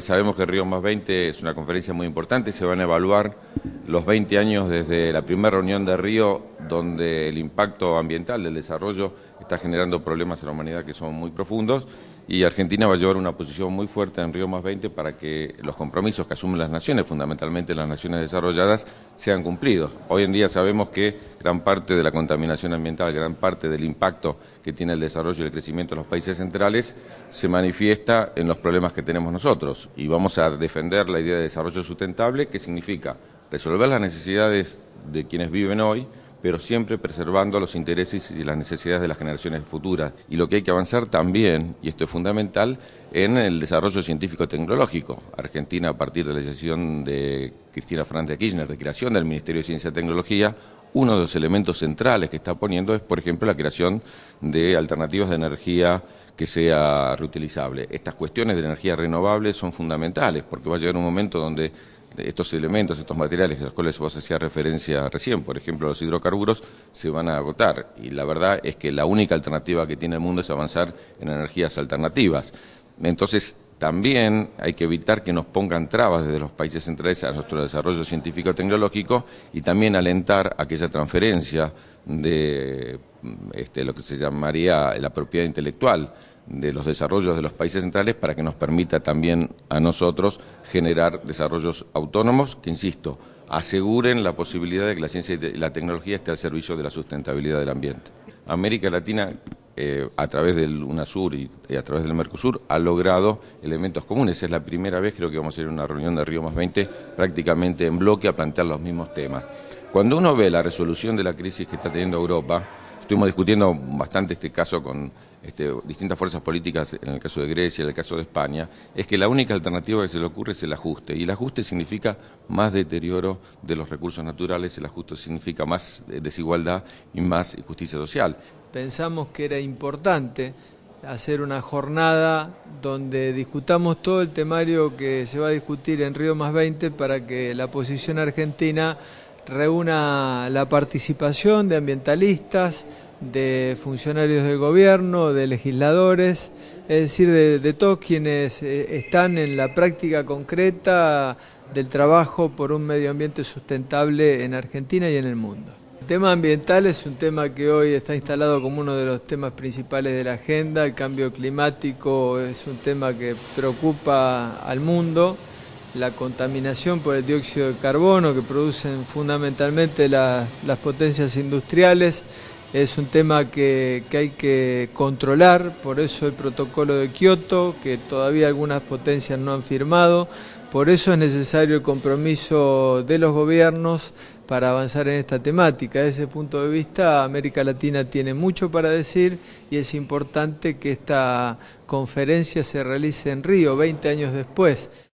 Sabemos que Río Más 20 es una conferencia muy importante, se van a evaluar los 20 años desde la primera reunión de Río, donde el impacto ambiental del desarrollo está generando problemas en la humanidad que son muy profundos y Argentina va a llevar una posición muy fuerte en Río más 20 para que los compromisos que asumen las naciones, fundamentalmente las naciones desarrolladas, sean cumplidos. Hoy en día sabemos que gran parte de la contaminación ambiental, gran parte del impacto que tiene el desarrollo y el crecimiento en los países centrales se manifiesta en los problemas que tenemos nosotros y vamos a defender la idea de desarrollo sustentable que significa resolver las necesidades de quienes viven hoy, pero siempre preservando los intereses y las necesidades de las generaciones futuras. Y lo que hay que avanzar también, y esto es fundamental, en el desarrollo científico-tecnológico. Argentina, a partir de la decisión de Cristina Fernández de Kirchner de creación del Ministerio de Ciencia y Tecnología, uno de los elementos centrales que está poniendo es, por ejemplo, la creación de alternativas de energía que sea reutilizable. Estas cuestiones de energía renovable son fundamentales porque va a llegar un momento donde estos elementos, estos materiales a los cuales vos hacías referencia recién, por ejemplo los hidrocarburos, se van a agotar. Y la verdad es que la única alternativa que tiene el mundo es avanzar en energías alternativas. Entonces, también hay que evitar que nos pongan trabas desde los países centrales a nuestro desarrollo científico-tecnológico y también alentar aquella transferencia de este, lo que se llamaría la propiedad intelectual de los desarrollos de los países centrales para que nos permita también a nosotros generar desarrollos autónomos que, insisto, aseguren la posibilidad de que la ciencia y la tecnología esté al servicio de la sustentabilidad del ambiente. América Latina eh, a través del UNASUR y, y, a través del MERCOSUR, ha logrado elementos comunes. Es la primera vez, creo que vamos a ir a una reunión de Río más 20 prácticamente en bloque a plantear los mismos temas. Cuando uno ve la resolución de la crisis que está teniendo Europa, estuvimos discutiendo bastante este caso con este, distintas fuerzas políticas, en el caso de Grecia, en el caso de España, es que la única alternativa que se le ocurre es el ajuste. Y el ajuste significa más deterioro de los recursos naturales, el ajuste significa más eh, desigualdad y más injusticia social. Pensamos que era importante hacer una jornada donde discutamos todo el temario que se va a discutir en Río Más 20 para que la posición argentina reúna la participación de ambientalistas, de funcionarios del gobierno, de legisladores, es decir, de, todos quienes eh, están en la práctica concreta del trabajo por un medio ambiente sustentable en Argentina y en el mundo. El tema ambiental es un tema que hoy está instalado como uno de los temas principales de la agenda, el cambio climático es un tema que preocupa al mundo, la contaminación por el dióxido de carbono que producen fundamentalmente las potencias industriales es un tema que, hay que controlar, por eso el protocolo de Kioto, que todavía algunas potencias no han firmado, por eso es necesario el compromiso de los gobiernos para avanzar en esta temática. Desde ese punto de vista, América Latina tiene mucho para decir y es importante que esta conferencia se realice en Río 20 años después.